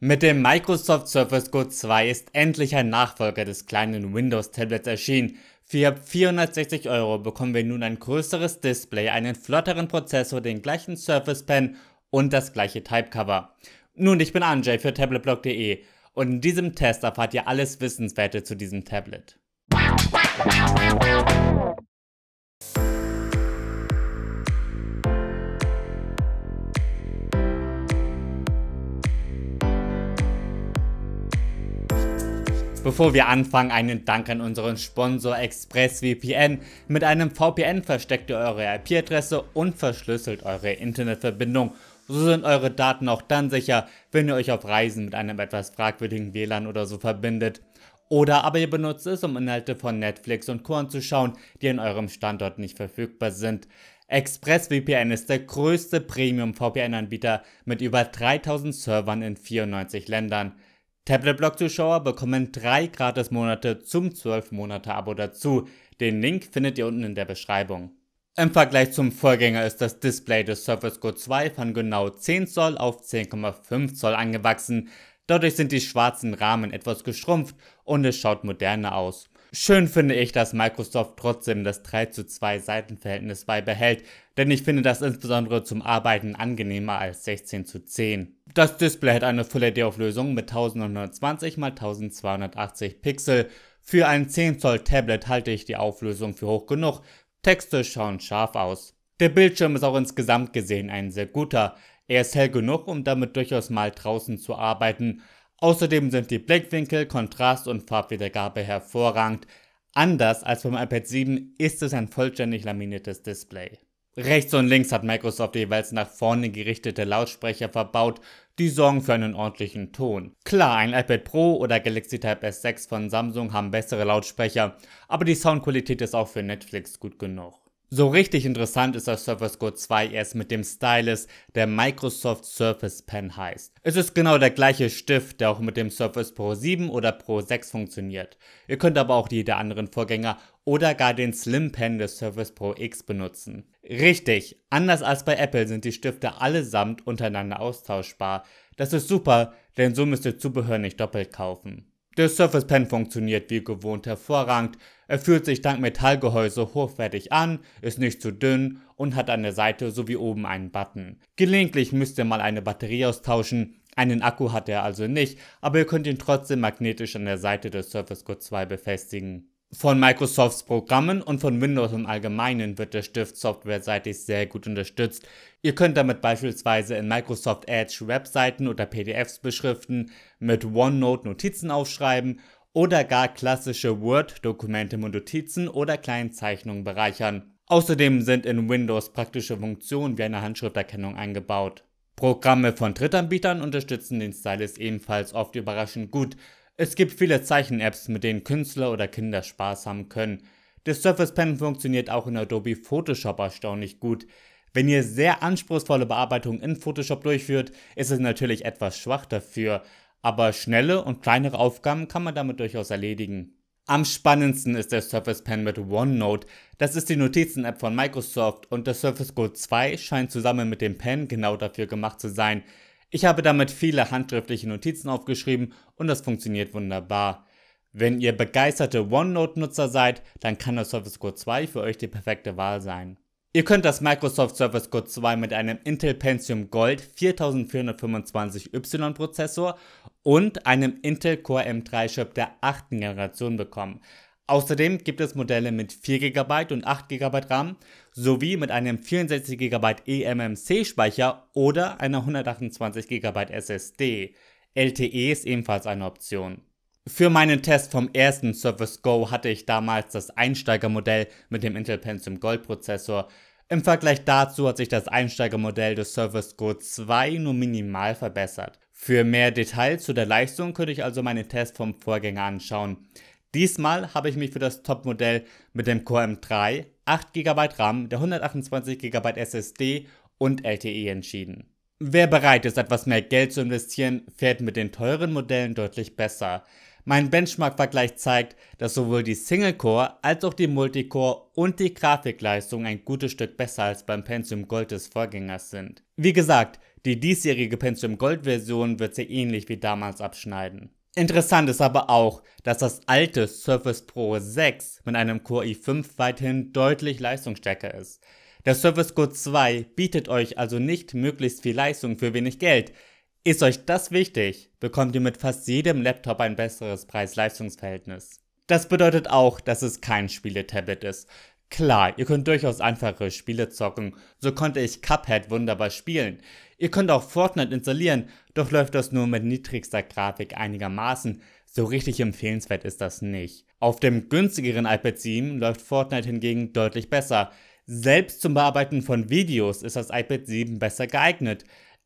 Mit dem Microsoft Surface Go 2 ist endlich ein Nachfolger des kleinen Windows-Tablets erschienen. Für 460 Euro bekommen wir nun ein größeres Display, einen flotteren Prozessor, den gleichen Surface Pen und das gleiche Typecover. Nun, ich bin Anjay für tabletblog.de und in diesem Test erfahrt ihr alles Wissenswerte zu diesem Tablet. Bevor wir anfangen, einen Dank an unseren Sponsor ExpressVPN. Mit einem VPN versteckt ihr eure IP-Adresse und verschlüsselt eure Internetverbindung. So sind eure Daten auch dann sicher, wenn ihr euch auf Reisen mit einem etwas fragwürdigen WLAN oder so verbindet. Oder aber ihr benutzt es, um Inhalte von Netflix und Co. anzuschauen, die an eurem Standort nicht verfügbar sind. ExpressVPN ist der größte Premium-VPN-Anbieter mit über 3000 Servern in 94 Ländern. Tablet-Blog-Zuschauer bekommen drei Gratis-Monate zum 12-Monate-Abo dazu. Den Link findet ihr unten in der Beschreibung. Im Vergleich zum Vorgänger ist das Display des Surface Go 2 von genau 10 Zoll auf 10,5 Zoll angewachsen. Dadurch sind die schwarzen Rahmen etwas geschrumpft und es schaut moderner aus. Schön finde ich, dass Microsoft trotzdem das 3 zu 2 Seitenverhältnis beibehält, denn ich finde das insbesondere zum Arbeiten angenehmer als 16 zu 10. Das Display hat eine Full HD-Auflösung mit 1920 x 1280 Pixel. Für ein 10 Zoll Tablet halte ich die Auflösung für hoch genug, Texte schauen scharf aus. Der Bildschirm ist auch insgesamt gesehen ein sehr guter. Er ist hell genug, um damit durchaus mal draußen zu arbeiten, Außerdem sind die Blickwinkel, Kontrast und Farbwiedergabe hervorragend. Anders als beim iPad 7 ist es ein vollständig laminiertes Display. Rechts und links hat Microsoft jeweils nach vorne gerichtete Lautsprecher verbaut, die sorgen für einen ordentlichen Ton. Klar, ein iPad Pro oder Galaxy Type S6 von Samsung haben bessere Lautsprecher, aber die Soundqualität ist auch für Netflix gut genug. So richtig interessant ist das Surface Go 2 erst mit dem Stylus, der Microsoft Surface Pen heißt. Es ist genau der gleiche Stift, der auch mit dem Surface Pro 7 oder Pro 6 funktioniert. Ihr könnt aber auch jede anderen Vorgänger oder gar den Slim Pen des Surface Pro X benutzen. Richtig, anders als bei Apple sind die Stifte allesamt untereinander austauschbar. Das ist super, denn so müsst ihr Zubehör nicht doppelt kaufen. Der Surface Pen funktioniert wie gewohnt hervorragend. Er fühlt sich dank Metallgehäuse hochwertig an, ist nicht zu dünn und hat an der Seite sowie oben einen Button. Gelegentlich müsst ihr mal eine Batterie austauschen, einen Akku hat er also nicht, aber ihr könnt ihn trotzdem magnetisch an der Seite des Surface Go 2 befestigen. Von Microsofts Programmen und von Windows im Allgemeinen wird der Stift softwareseitig sehr gut unterstützt. Ihr könnt damit beispielsweise in Microsoft Edge Webseiten oder PDFs beschriften, mit OneNote Notizen aufschreiben oder gar klassische Word-Dokumente mit Notizen oder kleinen Zeichnungen bereichern. Außerdem sind in Windows praktische Funktionen wie eine Handschrifterkennung eingebaut. Programme von Drittanbietern unterstützen den Stylus ebenfalls oft überraschend gut, es gibt viele Zeichen-Apps, mit denen Künstler oder Kinder Spaß haben können. Der Surface Pen funktioniert auch in Adobe Photoshop erstaunlich gut. Wenn ihr sehr anspruchsvolle Bearbeitungen in Photoshop durchführt, ist es natürlich etwas schwach dafür, aber schnelle und kleinere Aufgaben kann man damit durchaus erledigen. Am spannendsten ist der Surface Pen mit OneNote. Das ist die Notizen-App von Microsoft und der Surface Go 2 scheint zusammen mit dem Pen genau dafür gemacht zu sein. Ich habe damit viele handschriftliche Notizen aufgeschrieben und das funktioniert wunderbar. Wenn ihr begeisterte OneNote-Nutzer seid, dann kann der Surface Code 2 für euch die perfekte Wahl sein. Ihr könnt das Microsoft Surface Code 2 mit einem Intel Pentium Gold 4425Y Prozessor und einem Intel Core M3 Chip der 8. Generation bekommen. Außerdem gibt es Modelle mit 4 GB und 8 GB RAM sowie mit einem 64 GB eMMC-Speicher oder einer 128 GB SSD. LTE ist ebenfalls eine Option. Für meinen Test vom ersten Surface Go hatte ich damals das Einsteigermodell mit dem Intel Pentium Gold Prozessor. Im Vergleich dazu hat sich das Einsteigermodell des Surface Go 2 nur minimal verbessert. Für mehr Details zu der Leistung könnte ich also meinen Test vom Vorgänger anschauen. Diesmal habe ich mich für das Topmodell mit dem Core M3, 8 GB RAM, der 128 GB SSD und LTE entschieden. Wer bereit ist, etwas mehr Geld zu investieren, fährt mit den teuren Modellen deutlich besser. Mein Benchmark-Vergleich zeigt, dass sowohl die Single-Core als auch die Multicore und die Grafikleistung ein gutes Stück besser als beim Pentium Gold des Vorgängers sind. Wie gesagt, die diesjährige Pentium Gold-Version wird sehr ähnlich wie damals abschneiden. Interessant ist aber auch, dass das alte Surface Pro 6 mit einem Core i5 weiterhin deutlich leistungsstärker ist. Der Surface Go 2 bietet euch also nicht möglichst viel Leistung für wenig Geld. Ist euch das wichtig, bekommt ihr mit fast jedem Laptop ein besseres Preis-Leistungs-Verhältnis. Das bedeutet auch, dass es kein Spiele-Tablet ist, Klar, ihr könnt durchaus einfache Spiele zocken, so konnte ich Cuphead wunderbar spielen. Ihr könnt auch Fortnite installieren, doch läuft das nur mit niedrigster Grafik einigermaßen, so richtig empfehlenswert ist das nicht. Auf dem günstigeren iPad 7 läuft Fortnite hingegen deutlich besser. Selbst zum Bearbeiten von Videos ist das iPad 7 besser geeignet.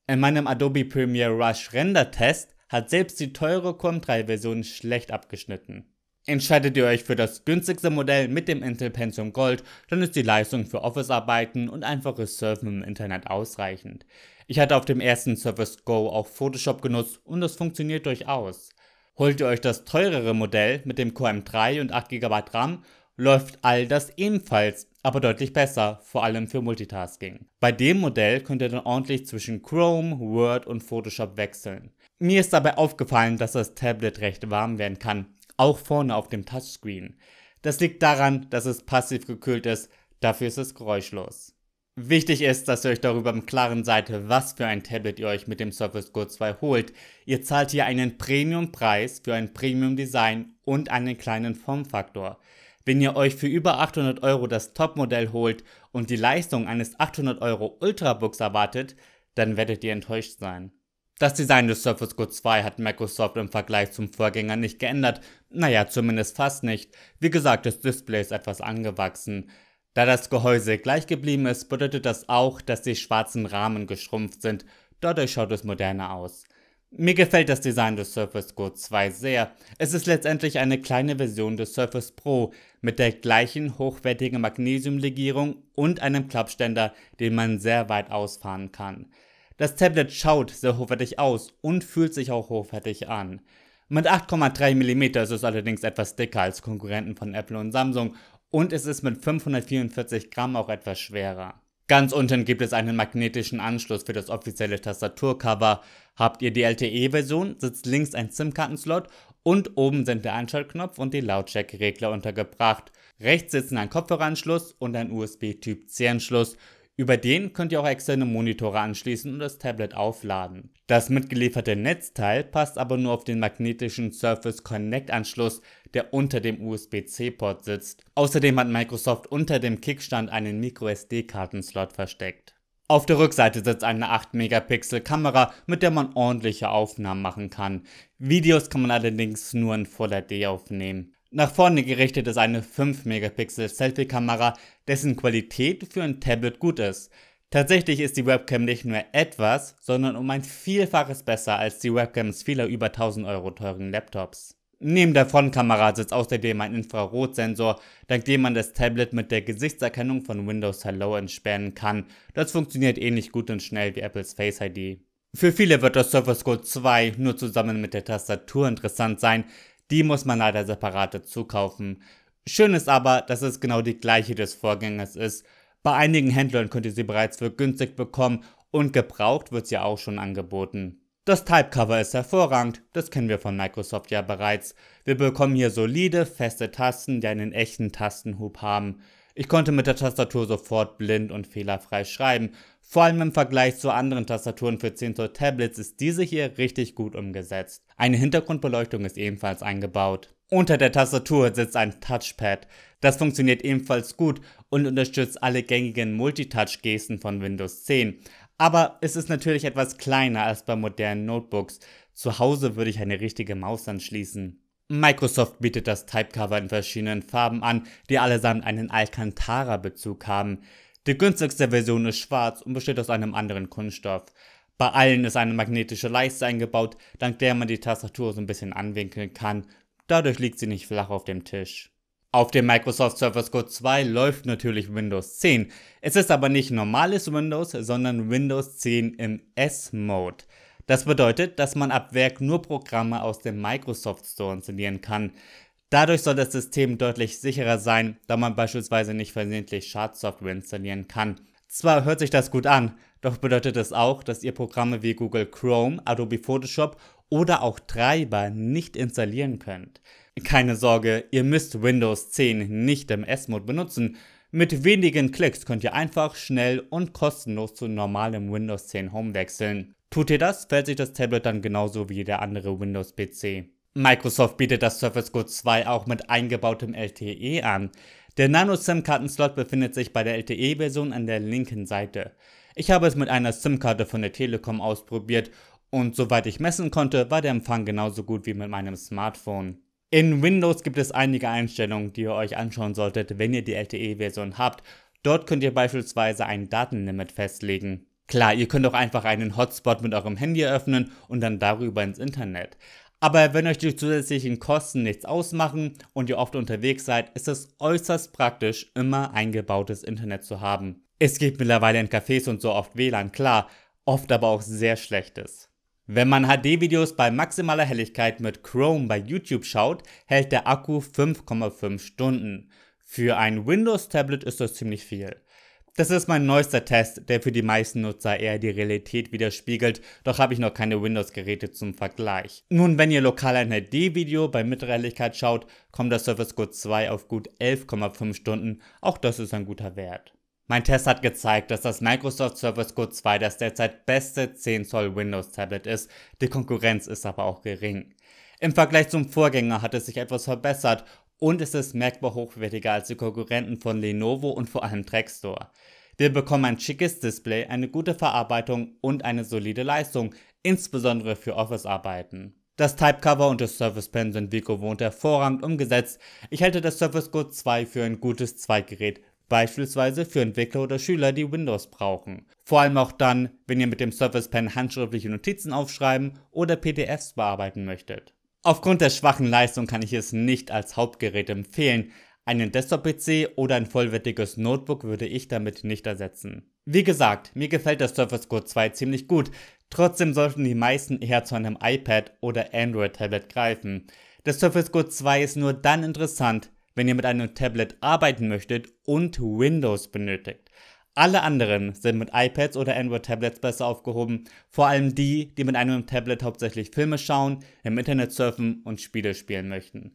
In meinem Adobe Premiere Rush Render Test hat selbst die teure Com3 Version schlecht abgeschnitten. Entscheidet ihr euch für das günstigste Modell mit dem Intel Pentium Gold, dann ist die Leistung für Office-Arbeiten und einfaches Surfen im Internet ausreichend. Ich hatte auf dem ersten Surface Go auch Photoshop genutzt und das funktioniert durchaus. Holt ihr euch das teurere Modell mit dem Core M3 und 8 GB RAM, läuft all das ebenfalls, aber deutlich besser, vor allem für Multitasking. Bei dem Modell könnt ihr dann ordentlich zwischen Chrome, Word und Photoshop wechseln. Mir ist dabei aufgefallen, dass das Tablet recht warm werden kann auch vorne auf dem Touchscreen. Das liegt daran, dass es passiv gekühlt ist, dafür ist es geräuschlos. Wichtig ist, dass ihr euch darüber im Klaren seid, was für ein Tablet ihr euch mit dem Surface Go 2 holt. Ihr zahlt hier einen Premium-Preis für ein Premium-Design und einen kleinen Formfaktor. Wenn ihr euch für über 800 Euro das Top-Modell holt und die Leistung eines 800 Euro Ultrabooks erwartet, dann werdet ihr enttäuscht sein. Das Design des Surface Go 2 hat Microsoft im Vergleich zum Vorgänger nicht geändert, naja, zumindest fast nicht. Wie gesagt, das Display ist etwas angewachsen. Da das Gehäuse gleich geblieben ist, bedeutet das auch, dass die schwarzen Rahmen geschrumpft sind. Dadurch schaut es moderner aus. Mir gefällt das Design des Surface Go 2 sehr. Es ist letztendlich eine kleine Version des Surface Pro mit der gleichen hochwertigen Magnesiumlegierung und einem Klappständer, den man sehr weit ausfahren kann. Das Tablet schaut sehr hochwertig aus und fühlt sich auch hochwertig an. Mit 8,3 mm ist es allerdings etwas dicker als Konkurrenten von Apple und Samsung und es ist mit 544 Gramm auch etwas schwerer. Ganz unten gibt es einen magnetischen Anschluss für das offizielle Tastaturcover. Habt ihr die LTE-Version, sitzt links ein SIM-Kartenslot und oben sind der Einschaltknopf und die Lautstärkeregler untergebracht. Rechts sitzen ein Kopfhöreranschluss und ein USB-Typ-C-Anschluss. Über den könnt ihr auch externe Monitore anschließen und das Tablet aufladen. Das mitgelieferte Netzteil passt aber nur auf den magnetischen Surface Connect Anschluss, der unter dem USB-C-Port sitzt. Außerdem hat Microsoft unter dem Kickstand einen MicroSD-Kartenslot versteckt. Auf der Rückseite sitzt eine 8-Megapixel-Kamera, mit der man ordentliche Aufnahmen machen kann. Videos kann man allerdings nur in voller D aufnehmen. Nach vorne gerichtet ist eine 5-Megapixel-Selfie-Kamera, dessen Qualität für ein Tablet gut ist. Tatsächlich ist die Webcam nicht nur etwas, sondern um ein Vielfaches besser als die Webcams vieler über 1000 Euro teuren Laptops. Neben der Frontkamera sitzt außerdem ein Infrarotsensor, dank dem man das Tablet mit der Gesichtserkennung von Windows Hello entsperren kann. Das funktioniert ähnlich gut und schnell wie Apples Face ID. Für viele wird das Surface Go 2 nur zusammen mit der Tastatur interessant sein, die muss man leider separat dazu kaufen. Schön ist aber, dass es genau die gleiche des Vorgängers ist. Bei einigen Händlern könnt ihr sie bereits für günstig bekommen und gebraucht wird sie auch schon angeboten. Das Typecover ist hervorragend, das kennen wir von Microsoft ja bereits. Wir bekommen hier solide, feste Tasten, die einen echten Tastenhub haben. Ich konnte mit der Tastatur sofort blind und fehlerfrei schreiben. Vor allem im Vergleich zu anderen Tastaturen für 10 Zoll Tablets ist diese hier richtig gut umgesetzt. Eine Hintergrundbeleuchtung ist ebenfalls eingebaut. Unter der Tastatur sitzt ein Touchpad. Das funktioniert ebenfalls gut und unterstützt alle gängigen Multitouch-Gesten von Windows 10. Aber es ist natürlich etwas kleiner als bei modernen Notebooks. Zu Hause würde ich eine richtige Maus anschließen. Microsoft bietet das Typecover in verschiedenen Farben an, die allesamt einen Alcantara-Bezug haben. Die günstigste Version ist schwarz und besteht aus einem anderen Kunststoff. Bei allen ist eine magnetische Leiste eingebaut, dank der man die Tastatur so ein bisschen anwinkeln kann. Dadurch liegt sie nicht flach auf dem Tisch. Auf dem Microsoft Surface Code 2 läuft natürlich Windows 10. Es ist aber nicht normales Windows, sondern Windows 10 im S-Mode. Das bedeutet, dass man ab Werk nur Programme aus dem Microsoft Store installieren kann. Dadurch soll das System deutlich sicherer sein, da man beispielsweise nicht versehentlich Schadsoftware installieren kann. Zwar hört sich das gut an, doch bedeutet es das auch, dass ihr Programme wie Google Chrome, Adobe Photoshop oder auch Treiber nicht installieren könnt. Keine Sorge, ihr müsst Windows 10 nicht im S-Mode benutzen. Mit wenigen Klicks könnt ihr einfach, schnell und kostenlos zu normalem Windows 10 Home wechseln. Tut ihr das, fällt sich das Tablet dann genauso wie der andere Windows-PC. Microsoft bietet das Surface Go 2 auch mit eingebautem LTE an. Der nano sim Kartenslot befindet sich bei der LTE-Version an der linken Seite. Ich habe es mit einer SIM-Karte von der Telekom ausprobiert und soweit ich messen konnte, war der Empfang genauso gut wie mit meinem Smartphone. In Windows gibt es einige Einstellungen, die ihr euch anschauen solltet, wenn ihr die LTE-Version habt. Dort könnt ihr beispielsweise ein Datenlimit festlegen. Klar, ihr könnt auch einfach einen Hotspot mit eurem Handy eröffnen und dann darüber ins Internet. Aber wenn euch die zusätzlichen Kosten nichts ausmachen und ihr oft unterwegs seid, ist es äußerst praktisch, immer eingebautes Internet zu haben. Es gibt mittlerweile in Cafés und so oft WLAN, klar, oft aber auch sehr schlechtes. Wenn man HD-Videos bei maximaler Helligkeit mit Chrome bei YouTube schaut, hält der Akku 5,5 Stunden. Für ein Windows-Tablet ist das ziemlich viel. Das ist mein neuester Test, der für die meisten Nutzer eher die Realität widerspiegelt, doch habe ich noch keine Windows-Geräte zum Vergleich. Nun, wenn ihr lokal ein HD-Video bei Mittelhelligkeit schaut, kommt das Surface Go 2 auf gut 11,5 Stunden, auch das ist ein guter Wert. Mein Test hat gezeigt, dass das Microsoft Surface Go 2 das derzeit beste 10 Zoll Windows Tablet ist, die Konkurrenz ist aber auch gering. Im Vergleich zum Vorgänger hat es sich etwas verbessert und es ist merkbar hochwertiger als die Konkurrenten von Lenovo und vor allem Trackstore. Wir bekommen ein schickes Display, eine gute Verarbeitung und eine solide Leistung, insbesondere für Office-Arbeiten. Das Typecover und das Surface Pen sind wie gewohnt hervorragend umgesetzt. Ich halte das Surface Go 2 für ein gutes Zweiggerät, beispielsweise für Entwickler oder Schüler, die Windows brauchen. Vor allem auch dann, wenn ihr mit dem Surface Pen handschriftliche Notizen aufschreiben oder PDFs bearbeiten möchtet. Aufgrund der schwachen Leistung kann ich es nicht als Hauptgerät empfehlen. Einen Desktop-PC oder ein vollwertiges Notebook würde ich damit nicht ersetzen. Wie gesagt, mir gefällt das Surface Go 2 ziemlich gut, trotzdem sollten die meisten eher zu einem iPad oder Android-Tablet greifen. Das Surface Go 2 ist nur dann interessant, wenn ihr mit einem Tablet arbeiten möchtet und Windows benötigt. Alle anderen sind mit iPads oder Android-Tablets besser aufgehoben, vor allem die, die mit einem Tablet hauptsächlich Filme schauen, im Internet surfen und Spiele spielen möchten.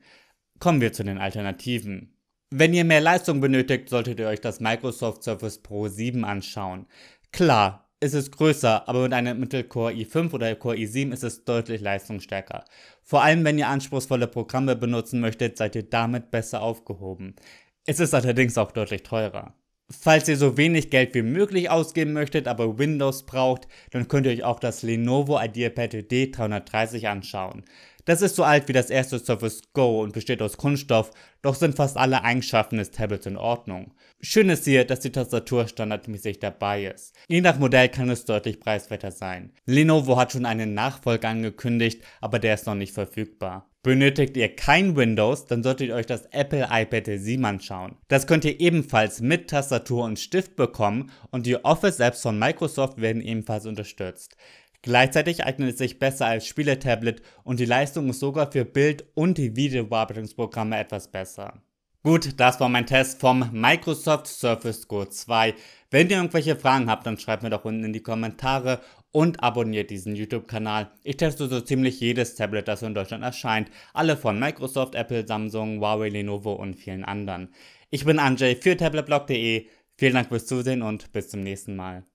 Kommen wir zu den Alternativen. Wenn ihr mehr Leistung benötigt, solltet ihr euch das Microsoft Surface Pro 7 anschauen. Klar, es ist größer, aber mit einem Mittelcore i5 oder Core i7 ist es deutlich leistungsstärker. Vor allem wenn ihr anspruchsvolle Programme benutzen möchtet, seid ihr damit besser aufgehoben. Es ist allerdings auch deutlich teurer. Falls ihr so wenig Geld wie möglich ausgeben möchtet, aber Windows braucht, dann könnt ihr euch auch das Lenovo IdeaPad D330 anschauen. Das ist so alt wie das erste Surface Go und besteht aus Kunststoff, doch sind fast alle Eigenschaften des Tablets in Ordnung. Schön ist hier, dass die Tastatur standardmäßig dabei ist. Je nach Modell kann es deutlich preiswerter sein. Lenovo hat schon einen Nachfolger angekündigt, aber der ist noch nicht verfügbar. Benötigt ihr kein Windows, dann solltet ihr euch das Apple iPad 7 anschauen. Das könnt ihr ebenfalls mit Tastatur und Stift bekommen und die Office-Apps von Microsoft werden ebenfalls unterstützt. Gleichzeitig eignet es sich besser als Spieletablet und die Leistung ist sogar für Bild- und die Videobearbeitungsprogramme etwas besser. Gut, das war mein Test vom Microsoft Surface Go 2. Wenn ihr irgendwelche Fragen habt, dann schreibt mir doch unten in die Kommentare und abonniert diesen YouTube-Kanal. Ich teste so ziemlich jedes Tablet, das in Deutschland erscheint. Alle von Microsoft, Apple, Samsung, Huawei, Lenovo und vielen anderen. Ich bin Anjay für tabletblog.de. Vielen Dank fürs Zusehen und bis zum nächsten Mal.